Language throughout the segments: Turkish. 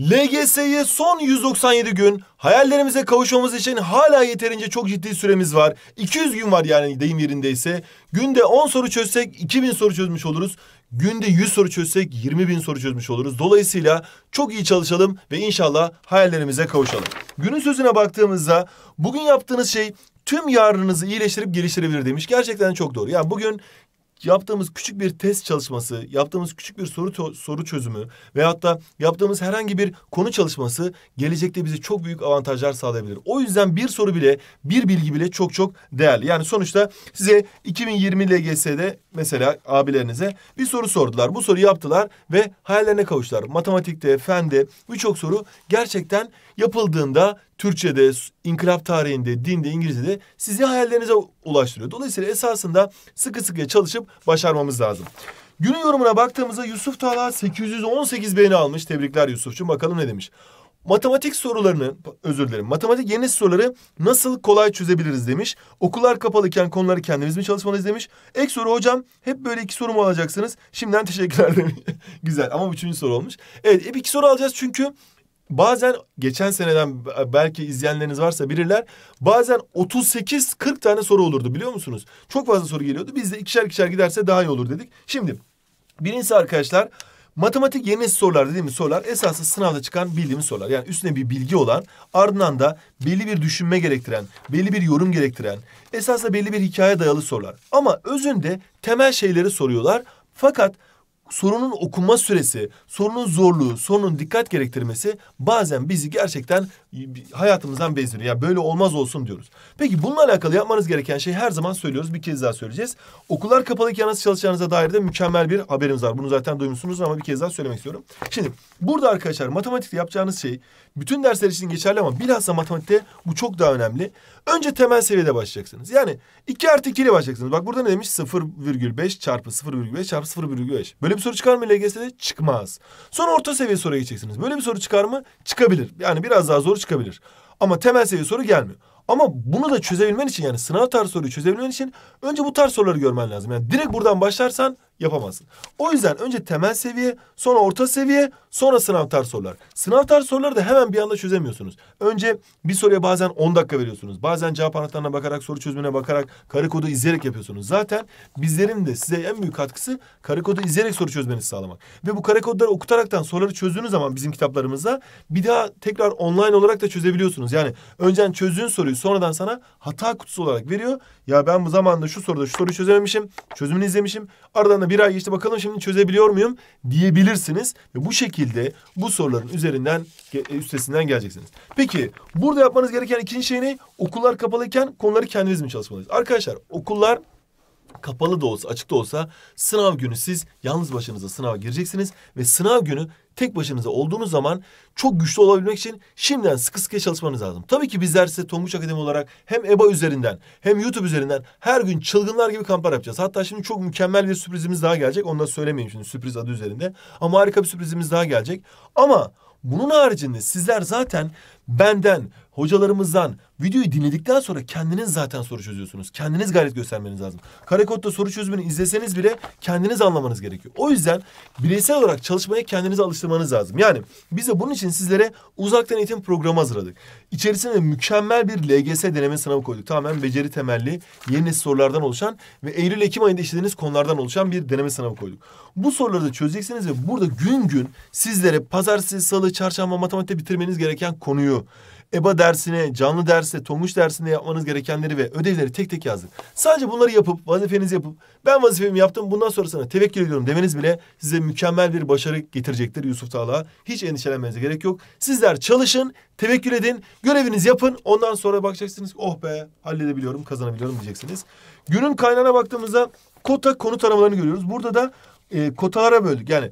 LGS'ye son 197 gün hayallerimize kavuşmamız için hala yeterince çok ciddi süremiz var. 200 gün var yani deyim yerindeyse. Günde 10 soru çözsek 2000 soru çözmüş oluruz. Günde 100 soru çözsek 20 bin soru çözmüş oluruz. Dolayısıyla çok iyi çalışalım ve inşallah hayallerimize kavuşalım. Günün sözüne baktığımızda bugün yaptığınız şey tüm yarınınızı iyileştirip geliştirebilir demiş. Gerçekten çok doğru. Yani bugün yaptığımız küçük bir test çalışması, yaptığımız küçük bir soru soru çözümü veyahut da yaptığımız herhangi bir konu çalışması gelecekte bize çok büyük avantajlar sağlayabilir. O yüzden bir soru bile, bir bilgi bile çok çok değerli. Yani sonuçta size 2020 LGS'de mesela abilerinize bir soru sordular. Bu soruyu yaptılar ve hayallerine kavuştular. Matematikte, fende birçok soru gerçekten yapıldığında Türkçe'de, inkılap tarihinde, dinde, İngilizce'de sizi hayallerinize ulaştırıyor. Dolayısıyla esasında sıkı sıkıya çalışıp başarmamız lazım. Günün yorumuna baktığımızda Yusuf Talha 818 beğeni almış. Tebrikler Yusuf'cum. Bakalım ne demiş. Matematik sorularını, özür dilerim, matematik yeni soruları nasıl kolay çözebiliriz demiş. Okullar kapalıken konuları kendimiz mi çalışmalıyız demiş. Ek soru hocam, hep böyle iki soru mu alacaksınız? Şimdiden teşekkürler demiş. Güzel ama üçüncü soru olmuş. Evet, hep iki soru alacağız çünkü bazen geçen seneden belki izleyenleriniz varsa bilirler. Bazen 38-40 tane soru olurdu biliyor musunuz? Çok fazla soru geliyordu. Biz de ikişer ikişer giderse daha iyi olur dedik. Şimdi birincisi arkadaşlar matematik yeni sorular dediğimiz sorular esaslı sınavda çıkan bildiğimiz sorular. Yani üstüne bir bilgi olan ardından da belli bir düşünme gerektiren, belli bir yorum gerektiren, esasla belli bir hikaye dayalı sorular. Ama özünde temel şeyleri soruyorlar. Fakat sorunun okuma süresi, sorunun zorluğu, sorunun dikkat gerektirmesi bazen bizi gerçekten hayatımızdan bezdiriyor. Ya yani böyle olmaz olsun diyoruz. Peki bununla alakalı yapmanız gereken şey her zaman söylüyoruz. Bir kez daha söyleyeceğiz. Okullar kapalı ki nasıl çalışacağınıza dair de mükemmel bir haberimiz var. Bunu zaten duymuşsunuz ama bir kez daha söylemek istiyorum. Şimdi burada arkadaşlar matematikte yapacağınız şey bütün dersler için geçerli ama bilhassa matematikte bu çok daha önemli. Önce temel seviyede başlayacaksınız. Yani 2 artı 2 ile başlayacaksınız. Bak burada ne demiş? 0,5 çarpı 0,5 çarpı 0,5. Böyle Böyle bir soru çıkar mı LGS'de? Çıkmaz. Sonra orta seviye soruya geçeceksiniz. Böyle bir soru çıkar mı? Çıkabilir. Yani biraz daha zor çıkabilir. Ama temel seviye soru gelmiyor. Ama bunu da çözebilmen için yani sınav tarzı soruyu çözebilmen için önce bu tarz soruları görmen lazım. Yani direkt buradan başlarsan yapamazsın. O yüzden önce temel seviye, sonra orta seviye, sonra sınav tarz sorular. Sınav tarz soruları da hemen bir anda çözemiyorsunuz. Önce bir soruya bazen 10 dakika veriyorsunuz. Bazen cevap anahtarına bakarak, soru çözümüne bakarak, karı kodu izleyerek yapıyorsunuz. Zaten bizlerin de size en büyük katkısı karı kodu izleyerek soru çözmenizi sağlamak. Ve bu karı kodları okutaraktan soruları çözdüğünüz zaman bizim kitaplarımızda bir daha tekrar online olarak da çözebiliyorsunuz. Yani önceden çözdüğün soruyu sonradan sana hata kutusu olarak veriyor. Ya ben bu zamanda şu soruda şu soruyu çözememişim, çözümünü izlemişim. Aradan da bir bir ay geçti bakalım şimdi çözebiliyor muyum diyebilirsiniz. Ve bu şekilde bu soruların üzerinden e, üstesinden geleceksiniz. Peki burada yapmanız gereken ikinci şey ne? Okullar kapalıyken konuları kendiniz mi çalışmalıyız? Arkadaşlar okullar kapalı da olsa açık da olsa sınav günü siz yalnız başınıza sınava gireceksiniz ve sınav günü tek başınıza olduğunuz zaman çok güçlü olabilmek için şimdiden sıkı sıkıya çalışmanız lazım. Tabii ki bizler size Tonguç Akademi olarak hem EBA üzerinden hem YouTube üzerinden her gün çılgınlar gibi kamplar yapacağız. Hatta şimdi çok mükemmel bir sürprizimiz daha gelecek. Onu da söylemeyeyim şimdi sürpriz adı üzerinde. Ama harika bir sürprizimiz daha gelecek. Ama bunun haricinde sizler zaten benden hocalarımızdan videoyu dinledikten sonra kendiniz zaten soru çözüyorsunuz. Kendiniz gayret göstermeniz lazım. Karekod'da soru çözümünü izleseniz bile kendiniz anlamanız gerekiyor. O yüzden bireysel olarak çalışmaya kendinizi alıştırmanız lazım. Yani biz de bunun için sizlere uzaktan eğitim programı hazırladık. İçerisine mükemmel bir LGS deneme sınavı koyduk. Tamamen beceri temelli yeni nesil sorulardan oluşan ve Eylül-Ekim ayında işlediğiniz konulardan oluşan bir deneme sınavı koyduk. Bu soruları da çözeceksiniz ve burada gün gün sizlere pazartesi, salı, çarşamba matematikte bitirmeniz gereken konuyu, Eba dersine, canlı derste, tonguç dersinde yapmanız gerekenleri ve ödevleri tek tek yazdık. Sadece bunları yapıp, vazifenizi yapıp, ben vazifemi yaptım bundan sonra sana tevekkül ediyorum demeniz bile size mükemmel bir başarı getirecektir Yusuf Tağla. Hiç endişelenmenize gerek yok. Sizler çalışın, tevekkül edin, görevinizi yapın. Ondan sonra bakacaksınız oh be halledebiliyorum, kazanabiliyorum diyeceksiniz. Günün kaynağına baktığımızda kota konut aramalarını görüyoruz. Burada da e, kotalara böldük. Yani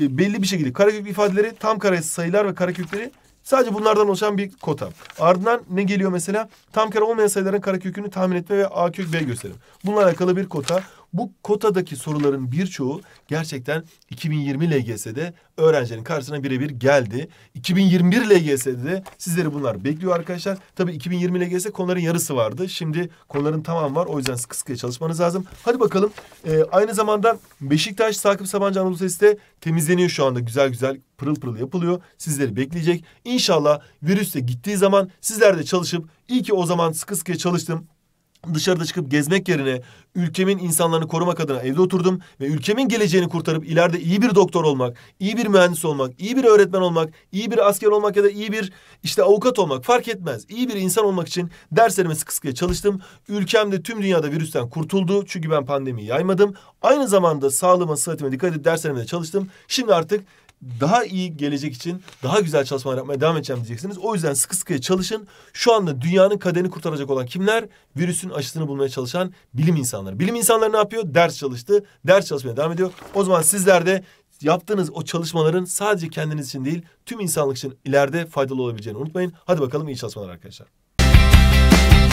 e, belli bir şekilde karekök ifadeleri tam kare sayılar ve karekökleri Sadece bunlardan oluşan bir kota. Ardından ne geliyor mesela? Tam kare olmayan sayıların kare kökünü tahmin etme ve A kök B gösterim. Bununla alakalı bir kota. Bu kotadaki soruların birçoğu gerçekten 2020 LGS'de öğrencinin karşısına birebir geldi. 2021 LGS'de sizleri bunlar bekliyor arkadaşlar. Tabii 2020 LGS konuların yarısı vardı. Şimdi konuların tamamı var. O yüzden sıkı sıkıya çalışmanız lazım. Hadi bakalım. Ee, aynı zamanda Beşiktaş Sakıp Sabancı Anadolu Sesi'de temizleniyor şu anda. Güzel güzel pırıl pırıl yapılıyor. Sizleri bekleyecek. İnşallah virüs de gittiği zaman sizler de çalışıp iyi ki o zaman sıkı sıkıya çalıştım dışarıda çıkıp gezmek yerine ülkemin insanlarını korumak adına evde oturdum ve ülkemin geleceğini kurtarıp ileride iyi bir doktor olmak, iyi bir mühendis olmak, iyi bir öğretmen olmak, iyi bir asker olmak ya da iyi bir işte avukat olmak fark etmez. İyi bir insan olmak için derslerime sıkı sıkıya çalıştım. Ülkemde tüm dünyada virüsten kurtuldu. Çünkü ben pandemiyi yaymadım. Aynı zamanda sağlığıma, sıhhatime dikkat edip derslerime de çalıştım. Şimdi artık daha iyi gelecek için daha güzel çalışmalar yapmaya devam edeceğim diyeceksiniz. O yüzden sıkı sıkıya çalışın. Şu anda dünyanın kaderini kurtaracak olan kimler? Virüsün aşısını bulmaya çalışan bilim insanları. Bilim insanları ne yapıyor? Ders çalıştı. Ders çalışmaya devam ediyor. O zaman sizler de yaptığınız o çalışmaların sadece kendiniz için değil tüm insanlık için ileride faydalı olabileceğini unutmayın. Hadi bakalım iyi çalışmalar arkadaşlar.